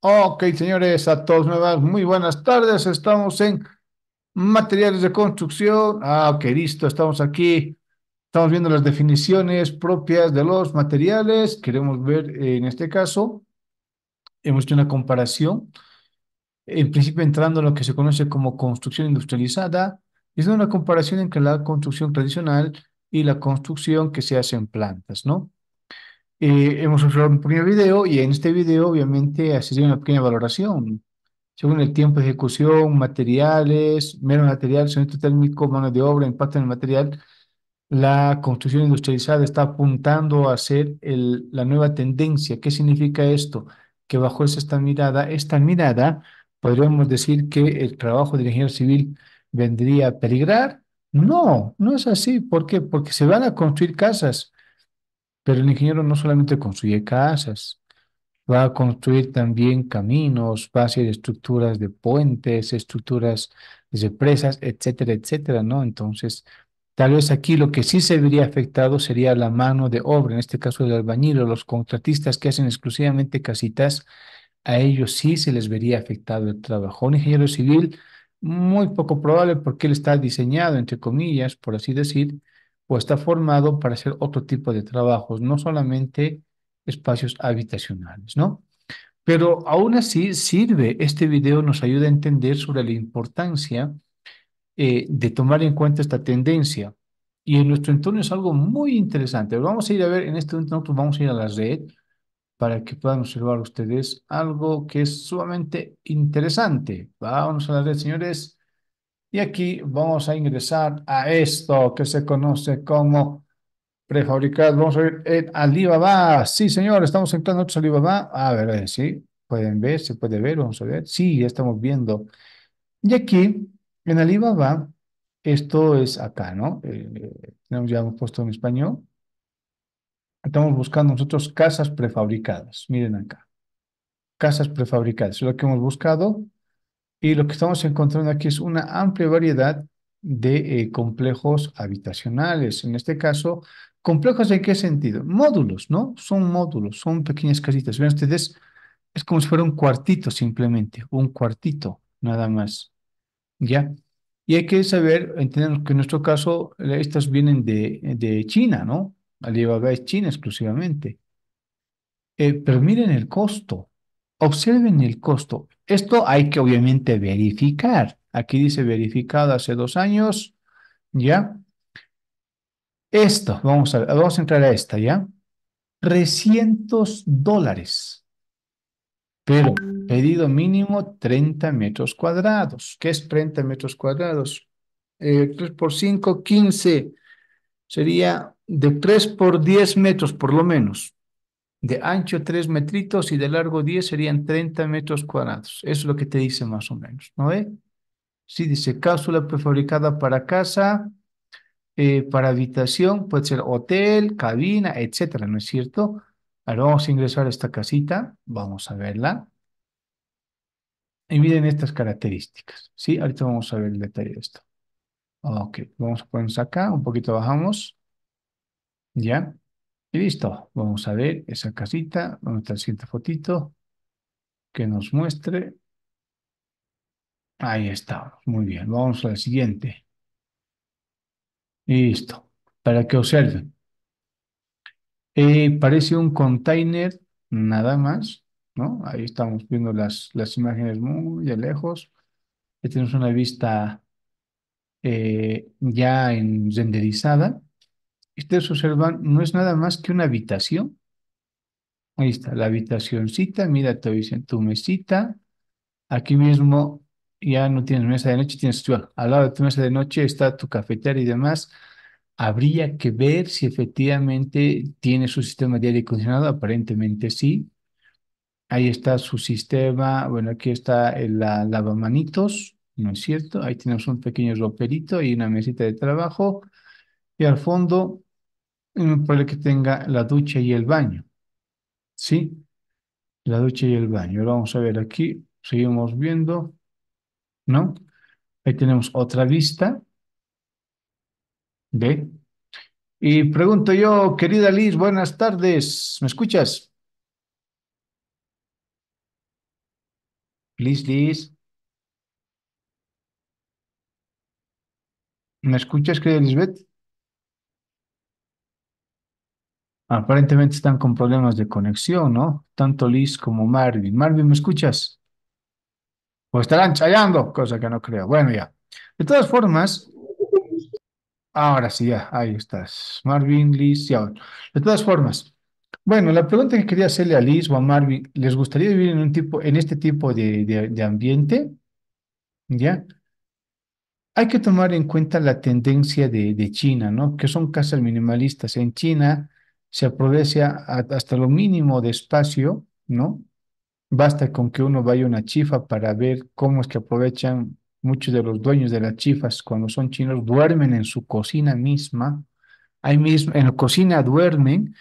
Ok, señores, a todos nuevas, muy buenas tardes. Estamos en materiales de construcción. Ah, ok, listo, estamos aquí. Estamos viendo las definiciones propias de los materiales. Queremos ver, eh, en este caso, hemos hecho una comparación. En principio, entrando en lo que se conoce como construcción industrializada, es una comparación entre la construcción tradicional y la construcción que se hace en plantas, ¿no? Eh, hemos observado un pequeño video y en este video obviamente sido una pequeña valoración. Según el tiempo de ejecución, materiales, menos material, sonido térmico, mano de obra, impacto en el material, la construcción industrializada está apuntando a ser el, la nueva tendencia. ¿Qué significa esto? Que bajo esta mirada, esta mirada, podríamos decir que el trabajo de ingeniero civil vendría a peligrar. No, no es así. ¿Por qué? Porque se van a construir casas pero el ingeniero no solamente construye casas, va a construir también caminos, va a hacer estructuras de puentes, estructuras de presas, etcétera, etcétera, ¿no? Entonces, tal vez aquí lo que sí se vería afectado sería la mano de obra, en este caso el albañil o los contratistas que hacen exclusivamente casitas, a ellos sí se les vería afectado el trabajo. Un ingeniero civil, muy poco probable porque él está diseñado, entre comillas, por así decir, o está formado para hacer otro tipo de trabajos, no solamente espacios habitacionales, ¿no? Pero aún así sirve, este video nos ayuda a entender sobre la importancia eh, de tomar en cuenta esta tendencia. Y en nuestro entorno es algo muy interesante. Vamos a ir a ver, en este momento vamos a ir a la red para que puedan observar ustedes algo que es sumamente interesante. vamos a la red, señores. Y aquí vamos a ingresar a esto que se conoce como prefabricado. Vamos a ver en Alibaba. Sí, señor, estamos entrando en Alibaba. A ver, sí, pueden ver, se puede ver, vamos a ver. Sí, ya estamos viendo. Y aquí, en Alibaba, esto es acá, ¿no? Eh, eh, ya hemos puesto en español. Estamos buscando nosotros casas prefabricadas. Miren acá. Casas prefabricadas. Es lo que hemos buscado. Y lo que estamos encontrando aquí es una amplia variedad de eh, complejos habitacionales. En este caso, complejos en qué sentido? Módulos, ¿no? Son módulos, son pequeñas casitas. Vean ustedes, es como si fuera un cuartito simplemente, un cuartito nada más. ¿Ya? Y hay que saber, entender que en nuestro caso, eh, estas vienen de, de China, ¿no? Alibaba es China exclusivamente. Eh, pero miren el costo. Observen el costo. Esto hay que obviamente verificar. Aquí dice verificado hace dos años, ¿ya? Esto, vamos a, entrar a esta, ¿ya? 300 dólares. Pero pedido mínimo 30 metros cuadrados. ¿Qué es 30 metros cuadrados? 3 eh, por 5, 15. Sería de 3 por 10 metros por lo menos de ancho 3 metritos y de largo 10 serían 30 metros cuadrados. Eso es lo que te dice más o menos, ¿no ve? Sí, dice cápsula prefabricada para casa, eh, para habitación, puede ser hotel, cabina, etcétera, ¿no es cierto? Ahora vamos a ingresar a esta casita, vamos a verla. Y miren estas características, ¿sí? Ahorita vamos a ver el detalle de esto. Ok, vamos a ponernos acá, un poquito bajamos. ¿Ya? Y listo, vamos a ver esa casita, vamos a la siguiente fotito que nos muestre. Ahí está, muy bien, vamos a la siguiente. Listo, para que observen. Eh, parece un container nada más, ¿no? Ahí estamos viendo las, las imágenes muy lejos. tenemos una vista eh, ya en renderizada ustedes observan, no es nada más que una habitación. Ahí está, la habitacióncita. mira, te dicen tu mesita. Aquí mismo ya no tienes mesa de noche, tienes tu, al lado de tu mesa de noche está tu cafetera y demás. Habría que ver si efectivamente tiene su sistema de aire acondicionado, aparentemente sí. Ahí está su sistema, bueno, aquí está el lavamanitos, ¿no es cierto? Ahí tenemos un pequeño roperito y una mesita de trabajo. Y al fondo puede que tenga la ducha y el baño. ¿Sí? La ducha y el baño. Ahora vamos a ver aquí. Seguimos viendo. ¿No? Ahí tenemos otra vista. ¿Ve? Y pregunto yo, querida Liz, buenas tardes. ¿Me escuchas? Liz, Liz. ¿Me escuchas, querida Lisbeth? Aparentemente están con problemas de conexión, ¿no? Tanto Liz como Marvin. Marvin, ¿me escuchas? O estarán chayando, cosa que no creo. Bueno, ya. De todas formas, ahora sí, ya, ahí estás. Marvin, Liz, ya. De todas formas, bueno, la pregunta que quería hacerle a Liz o a Marvin, ¿les gustaría vivir en un tipo, en este tipo de, ambiente? ¿Ya? Hay que tomar en cuenta la tendencia de, de China, ¿no? Que son casas minimalistas. En China, se aprovecha hasta lo mínimo de espacio, ¿no? Basta con que uno vaya a una chifa para ver cómo es que aprovechan muchos de los dueños de las chifas cuando son chinos, duermen en su cocina misma, ahí mismo, en la cocina duermen.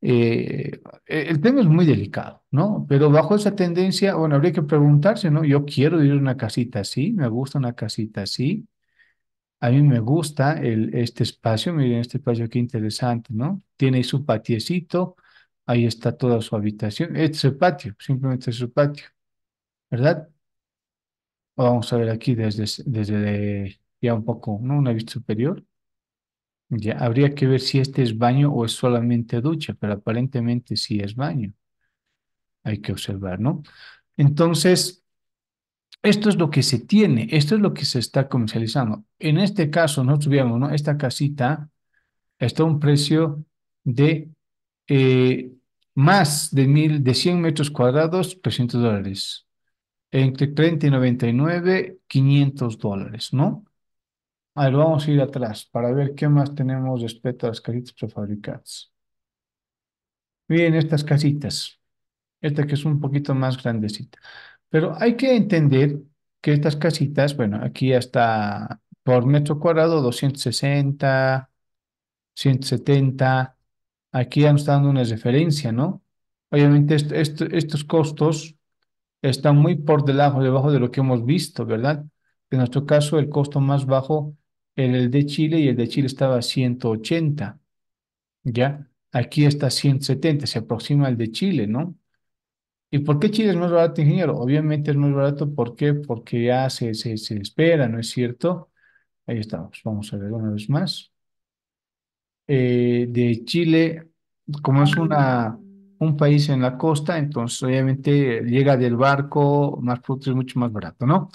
Eh, el tema es muy delicado, ¿no? Pero bajo esa tendencia, bueno, habría que preguntarse, ¿no? Yo quiero ir a una casita así, me gusta una casita así, a mí me gusta este espacio, miren este espacio aquí interesante, ¿no? Tiene su patiecito, ahí está toda su habitación. Este es el patio, simplemente es su patio, ¿verdad? Vamos a ver aquí desde, desde ya un poco, ¿no? Una vista superior. Ya, habría que ver si este es baño o es solamente ducha, pero aparentemente sí es baño. Hay que observar, ¿no? Entonces, esto es lo que se tiene, esto es lo que se está comercializando. En este caso, no vemos, ¿no? Esta casita está a un precio de eh, más de, mil, de 100 metros cuadrados, 300 dólares. Entre 30 y 99, 500 dólares, ¿no? A ver, vamos a ir atrás para ver qué más tenemos respecto a las casitas prefabricadas. Miren estas casitas. Esta que es un poquito más grandecita. Pero hay que entender que estas casitas, bueno, aquí hasta por metro cuadrado 260, 170, aquí ya nos está dando una referencia, ¿no? Obviamente estos costos están muy por debajo, debajo de lo que hemos visto, ¿verdad? En nuestro caso, el costo más bajo era el de Chile y el de Chile estaba a 180, ¿ya? Aquí está 170, se aproxima al de Chile, ¿no? ¿Y por qué Chile es más barato, ingeniero? Obviamente es más barato, ¿por qué? Porque ya se, se, se espera, ¿no es cierto? Ahí estamos, pues, vamos a ver una vez más. Eh, de Chile, como es una, un país en la costa, entonces obviamente llega del barco, más fruto es mucho más barato, ¿no?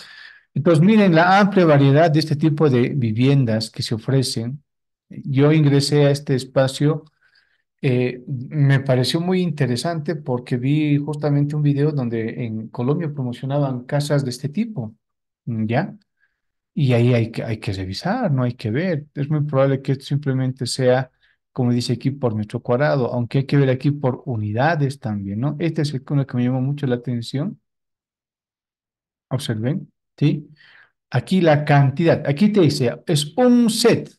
Entonces, miren la amplia variedad de este tipo de viviendas que se ofrecen. Yo ingresé a este espacio eh, me pareció muy interesante porque vi justamente un video donde en Colombia promocionaban casas de este tipo, mm, ¿ya? Y ahí hay que, hay que revisar, no hay que ver. Es muy probable que esto simplemente sea, como dice aquí, por metro cuadrado, aunque hay que ver aquí por unidades también, ¿no? Este es el que me llamó mucho la atención. Observen, ¿sí? Aquí la cantidad, aquí te dice, es un set,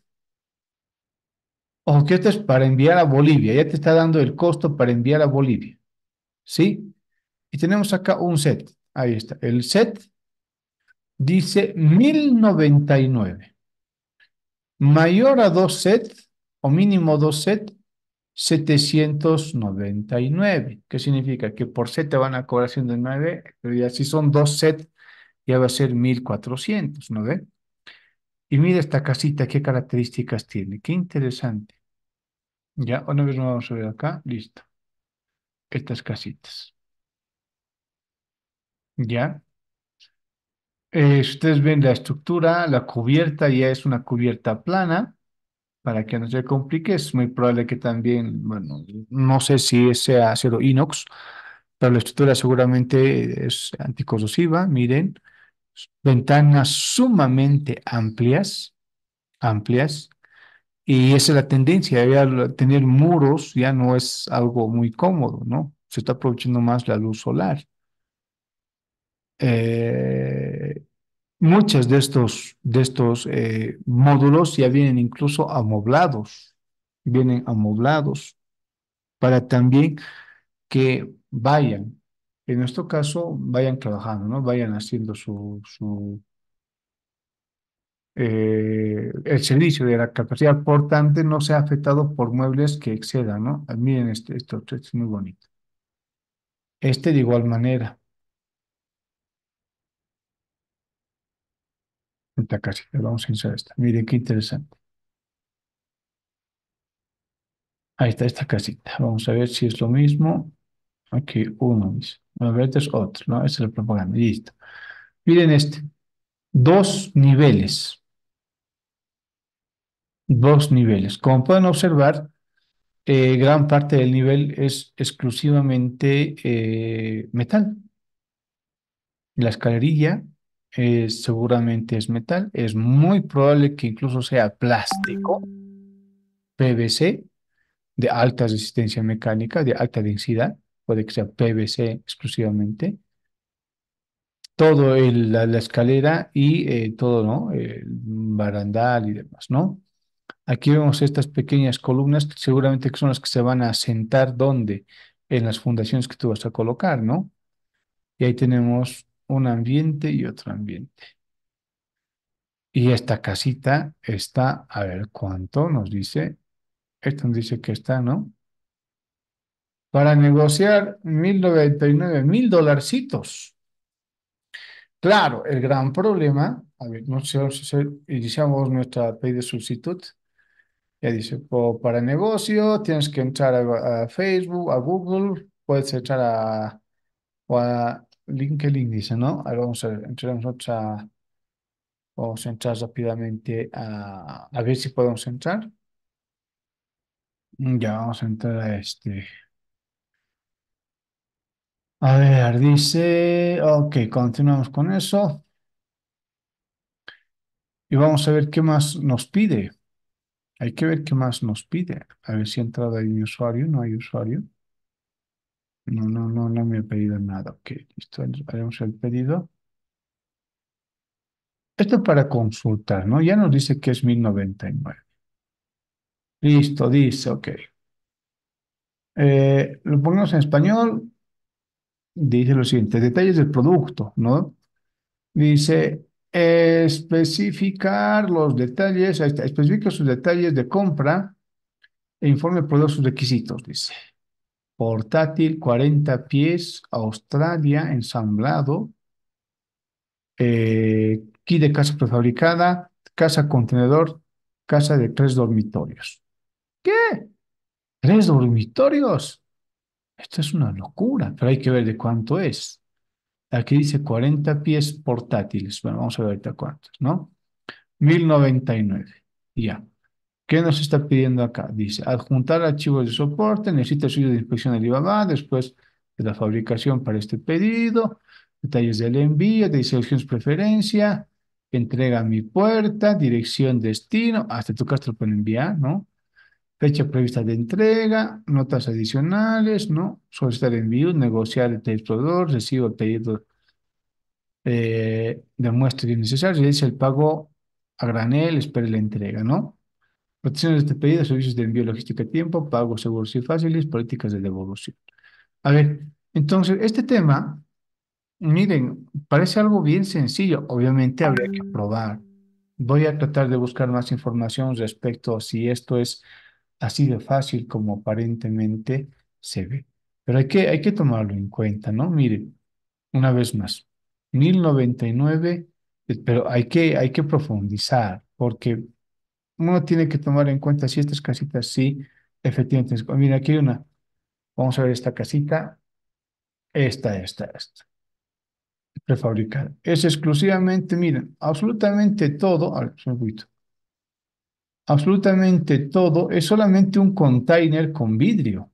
Ojo, que esto es para enviar a Bolivia. Ya te está dando el costo para enviar a Bolivia. ¿Sí? Y tenemos acá un set. Ahí está. El set dice 1099. Mayor a dos set o mínimo dos set, 799. ¿Qué significa? Que por set te van a cobrar 109, pero ya si son dos set, ya va a ser 1400, ¿no ve? Y mira esta casita, qué características tiene. Qué interesante. Ya, una vez nos vamos a ver acá. Listo. Estas casitas. Ya. Eh, ustedes ven la estructura, la cubierta ya es una cubierta plana. Para que no se complique, es muy probable que también, bueno, no sé si sea acero inox, pero la estructura seguramente es anticorrosiva. Miren, ventanas sumamente amplias, amplias, y esa es la tendencia, tener muros ya no es algo muy cómodo, ¿no? Se está aprovechando más la luz solar. Eh, muchas muchos de estos, de estos eh, módulos ya vienen incluso amoblados, vienen amoblados para también que vayan, en nuestro caso, vayan trabajando, ¿no? Vayan haciendo su, su eh, el servicio de la capacidad portante no sea afectado por muebles que excedan, ¿no? Ah, miren este, esto, es muy bonito. Este de igual manera. Esta casita, vamos a iniciar esta. Miren qué interesante. Ahí está esta casita. Vamos a ver si es lo mismo. Aquí uno dice. A ver, este es otro, ¿no? Esta es la propaganda. Listo. Miren este. Dos niveles dos niveles. Como pueden observar, eh, gran parte del nivel es exclusivamente eh, metal. La escalerilla eh, seguramente es metal. Es muy probable que incluso sea plástico, PVC, de alta resistencia mecánica, de alta densidad. Puede que sea PVC exclusivamente todo la, escalera y todo, ¿no? El barandal y demás, ¿no? Aquí vemos estas pequeñas columnas, seguramente que son las que se van a sentar donde en las fundaciones que tú vas a colocar, ¿no? Y ahí tenemos un ambiente y otro ambiente. Y esta casita está, a ver cuánto nos dice. Esto nos dice que está, ¿no? Para negociar 1.099, mil dolarcitos. Claro, el gran problema, a ver, no sé si iniciamos nuestra pay de solicitud. Ya dice, oh, para negocio tienes que entrar a, Facebook, a Google, puedes entrar a, a LinkedIn, dice, ¿no? Ahora vamos a entrar entremos otra. vamos a entrar rápidamente a, a ver si podemos entrar. Mm, ya vamos a entrar a este. A ver, dice, ok, continuamos con eso. Y vamos a ver qué más nos pide. Hay que ver qué más nos pide. A ver si ha entrado ahí un usuario. No hay usuario. No, no, no, no me ha pedido nada. Ok, listo. Haremos el pedido. Esto es para consultar, ¿no? Ya nos dice que es 1099. Listo, dice, ok. Eh, lo ponemos en español. Dice lo siguiente, detalles del producto, ¿no? Dice, Especificar los detalles, especifica sus detalles de compra e informe por sus requisitos, dice. Portátil 40 pies, Australia, ensamblado, eh, kit de casa prefabricada, casa contenedor, casa de tres dormitorios. ¿Qué? ¿Tres dormitorios? Esto es una locura, pero hay que ver de cuánto es. Aquí dice 40 pies portátiles. Bueno, vamos a ver ahorita cuántos, ¿no? 1099. Ya. ¿Qué nos está pidiendo acá? Dice, adjuntar archivos de soporte, necesita el de inspección del IBABA, después de la fabricación para este pedido, detalles del envío, de selecciones preferencia, entrega a mi puerta, dirección, destino, hasta tu lo pueden enviar, ¿no? fecha prevista de entrega, notas adicionales, ¿no? Solicitar envío, negociar el proveedor, recibo el pedido eh, de muestra innecesario, realiza el pago a granel, espere la entrega, ¿no? Protección de este pedido, servicios de envío, logística a tiempo, pagos seguros y fáciles, políticas de devolución. A ver, entonces, este tema, miren, parece algo bien sencillo, obviamente habría que probar. Voy a tratar de buscar más información respecto a si esto es así de fácil como aparentemente se ve. Pero hay que, hay que tomarlo en cuenta, ¿no? Miren, una vez más, 1099, eh, pero hay que, hay que profundizar, porque uno tiene que tomar en cuenta si estas casitas sí, efectivamente. Mira, aquí hay una. Vamos a ver esta casita. Esta, esta, esta. Prefabricada. Es exclusivamente, miren, absolutamente todo. al circuito absolutamente todo es solamente un container con vidrio.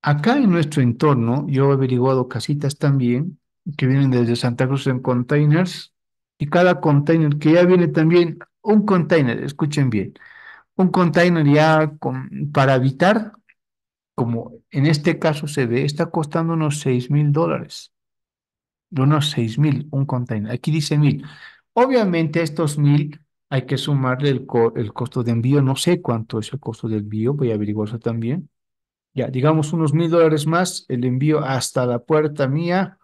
Acá en nuestro entorno, yo he averiguado casitas también que vienen desde Santa Cruz en containers y cada container que ya viene también, un container, escuchen bien, un container ya para habitar, como en este caso se ve, está costando unos 6 mil dólares. Unos 6 mil, un container. Aquí dice mil. Obviamente estos mil hay que sumarle el, costo de envío. No sé cuánto es el costo del envío, voy a averiguar eso también. Ya, digamos unos mil dólares más, el envío hasta la puerta mía,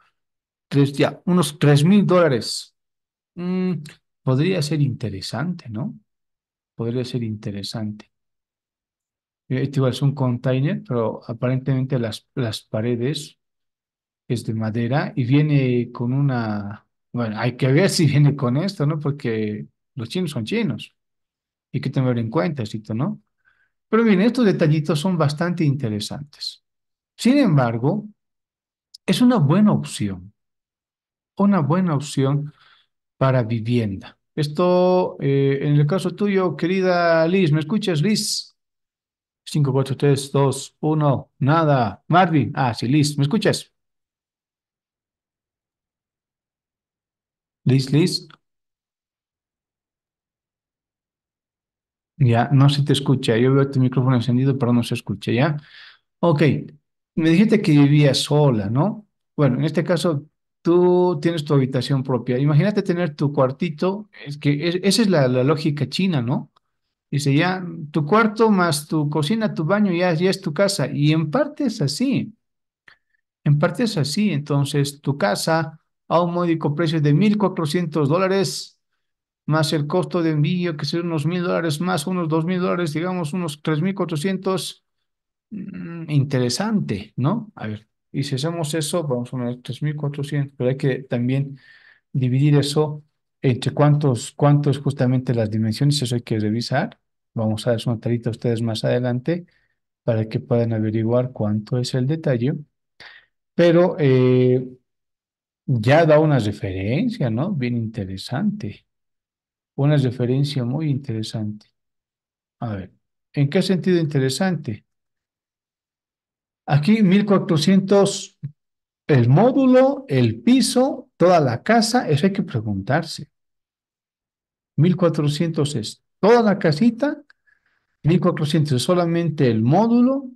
ya, unos tres mil dólares. Mm, podría ser interesante, ¿no? Podría ser interesante. Eh, este igual es un container, pero aparentemente las, las paredes es de madera y viene con una... Bueno, hay que ver si viene con esto, ¿no? Porque los chinos son chinos. Hay que tener en cuenta esto, ¿no? Pero bien, estos detallitos son bastante interesantes. Sin embargo, es una buena opción, una buena opción para vivienda. Esto, eh, en el caso tuyo, querida Liz, ¿me escuchas, Liz? 5, 4, 3, 2, 1, nada. Marvin, ah, sí, Liz, ¿me escuchas? Liz, Liz. Ya, no se te escucha. Yo veo tu micrófono encendido, pero no se escucha, ¿ya? Ok, me dijiste que vivías sola, ¿no? Bueno, en este caso, tú tienes tu habitación propia. Imagínate tener tu cuartito, es que esa es la, lógica china, ¿no? Dice, ya, tu cuarto más tu cocina, tu baño, ya, ya es tu casa. Y en parte es así, en parte es así. Entonces, tu casa a un módico precio de 1.400 dólares más el costo de envío, que serían unos mil dólares más, unos dos mil dólares, digamos unos tres mil cuatrocientos. Mm, interesante, ¿no? A ver, y si hacemos eso, vamos a poner tres mil cuatrocientos, pero hay que también dividir eso entre cuántos, cuántos justamente las dimensiones, eso hay que revisar. Vamos a dar una tarita a ustedes más adelante para que puedan averiguar cuánto es el detalle. Pero eh, ya da una referencia, ¿no? Bien interesante una referencia muy interesante. A ver, ¿en qué sentido interesante? Aquí 1400, el módulo, el piso, toda la casa, eso hay que preguntarse. 1400 es toda la casita, 1400 es solamente el módulo,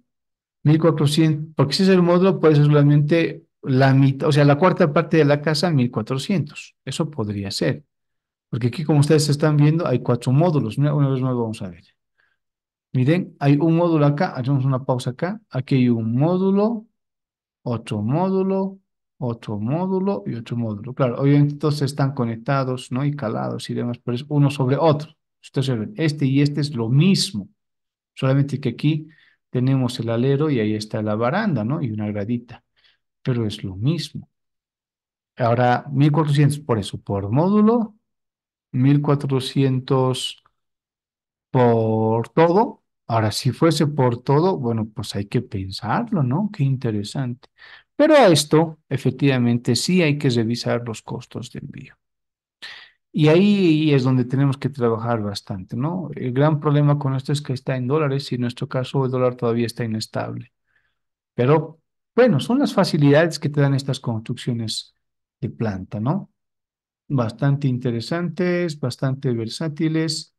1400, porque si es el módulo puede ser solamente la mitad, o sea, la cuarta parte de la casa, 1400. Eso podría ser. Porque aquí, como ustedes están viendo, hay cuatro módulos. Una, vez más vamos a ver. Miren, hay un módulo acá, hacemos una pausa acá. Aquí hay un módulo, otro módulo, otro módulo y otro módulo. Claro, obviamente todos están conectados, ¿no? Y calados y demás, pero es uno sobre otro. Ustedes ven, este y este es lo mismo. Solamente que aquí tenemos el alero y ahí está la baranda, ¿no? Y una gradita. Pero es lo mismo. Ahora, 1400 por eso, por módulo, 1400 por todo. Ahora, si fuese por todo, bueno, pues hay que pensarlo, ¿no? Qué interesante. Pero a esto, efectivamente, sí hay que revisar los costos de envío. Y ahí es donde tenemos que trabajar bastante, ¿no? El gran problema con esto es que está en dólares y en nuestro caso el dólar todavía está inestable. Pero bueno, son las facilidades que te dan estas construcciones de planta, ¿no? bastante interesantes, bastante versátiles.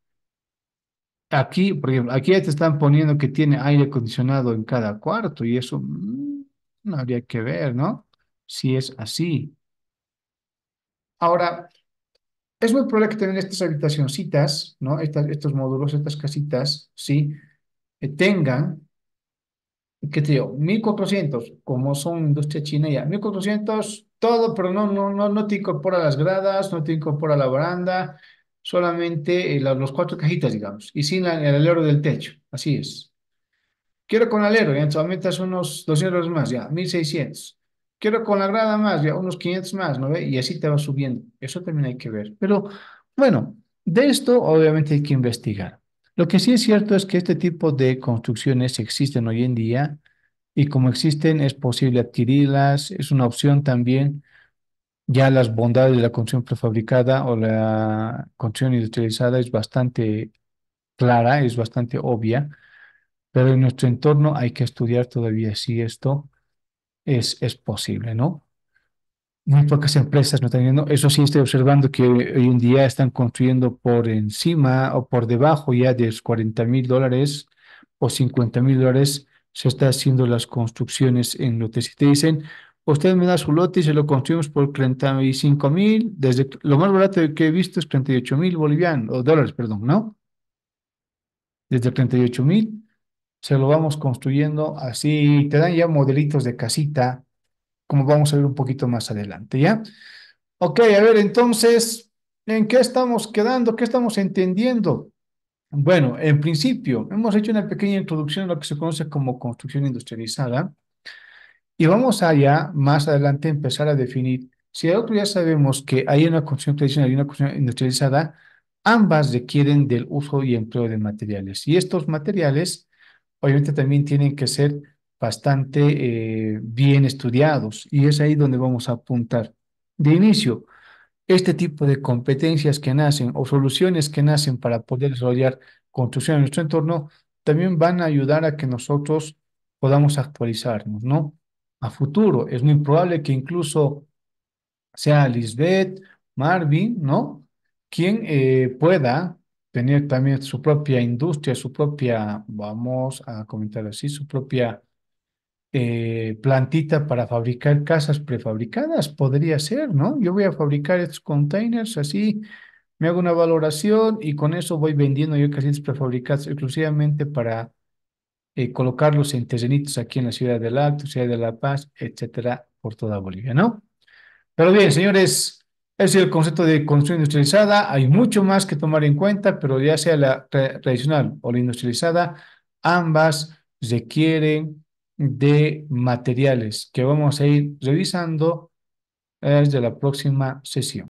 Aquí, por ejemplo, aquí ya te están poniendo que tiene aire acondicionado en cada cuarto y eso mm, no habría que ver, ¿no? Si es así. Ahora, es muy probable que también estas habitacioncitas, ¿no? estos módulos, estas casitas, sí, eh, tengan ¿qué te digo? 1400, como son industria china ya, 1400, todo, pero no, no, no, no te incorpora las gradas, no te incorpora la baranda, solamente eh, las los cuatro cajitas, digamos, y sin el alero del techo, así es. Quiero con alero, ya, aumentas unos 200 más, ya, 1600. Quiero con la grada más, ya, unos 500 más, ¿no ve? Y así te va subiendo. Eso también hay que ver. Pero, bueno, de esto obviamente hay que investigar. Lo que sí es cierto es que este tipo de construcciones existen hoy en día y como existen es posible adquirirlas, es una opción también. Ya las bondades de la construcción prefabricada o la construcción industrializada es bastante clara, es bastante obvia, pero en nuestro entorno hay que estudiar todavía si esto es, es posible, ¿no? muy pocas empresas no están Eso sí estoy observando que hoy en día están construyendo por encima o por debajo ya de 40 mil dólares o 50 mil dólares se están haciendo las construcciones en lotes. Y te dicen, usted me da su lote y se lo construimos por 35 mil, desde lo más barato que he visto es 38 mil bolivianos, o dólares, perdón, ¿no? Desde 38 mil se lo vamos construyendo así, te dan ya modelitos de casita, como vamos a ver un poquito más adelante, ¿ya? Ok, a ver, entonces, ¿en qué estamos quedando? ¿Qué estamos entendiendo? Bueno, en principio, hemos hecho una pequeña introducción a lo que se conoce como construcción industrializada y vamos allá, más adelante, a empezar a definir si otro ya sabemos que hay una construcción tradicional y una construcción industrializada, ambas requieren del uso y empleo de materiales. Y estos materiales, obviamente, también tienen que ser bastante eh, bien estudiados y es ahí donde vamos a apuntar. De inicio, este tipo de competencias que nacen o soluciones que nacen para poder desarrollar construcción en nuestro entorno también van a ayudar a que nosotros podamos actualizarnos, ¿no? A futuro es muy probable que incluso sea Lisbeth, Marvin, ¿no? Quien eh, pueda tener también su propia industria, su propia, vamos a comentar así, su propia eh, plantita para fabricar casas prefabricadas, podría ser, ¿no? Yo voy a fabricar estos containers así, me hago una valoración y con eso voy vendiendo yo casitas prefabricadas exclusivamente para eh, colocarlos en terrenitos aquí en la ciudad del Alto, ciudad de La Paz, etcétera, por toda Bolivia, ¿no? Pero bien, señores, ese es el concepto de construcción industrializada. Hay mucho más que tomar en cuenta, pero ya sea la tradicional o la industrializada, ambas requieren de materiales que vamos a ir revisando desde eh, la próxima sesión.